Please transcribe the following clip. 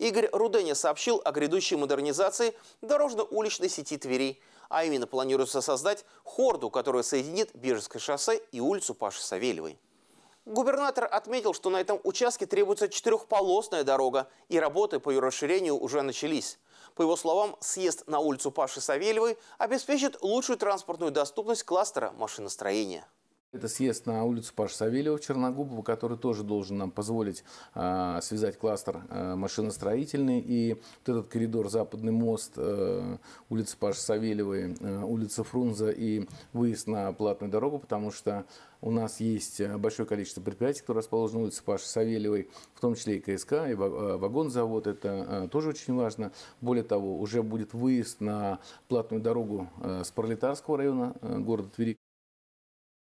Игорь Руденя сообщил о грядущей модернизации дорожно-уличной сети Твери. А именно планируется создать хорду, которая соединит Биржеское шоссе и улицу Паши Савельевой. Губернатор отметил, что на этом участке требуется четырехполосная дорога, и работы по ее расширению уже начались. По его словам, съезд на улицу Паши Савельевой обеспечит лучшую транспортную доступность кластера машиностроения. Это съезд на улицу Паша Савельева в который тоже должен нам позволить э, связать кластер э, машиностроительный. И вот этот коридор Западный мост, э, улица Паши Савельевой, э, улица Фрунзе и выезд на платную дорогу, потому что у нас есть большое количество предприятий, которые расположены на улице Паши Савельевой, в том числе и КСК, и вагонзавод. Это тоже очень важно. Более того, уже будет выезд на платную дорогу с Пролетарского района города Твери.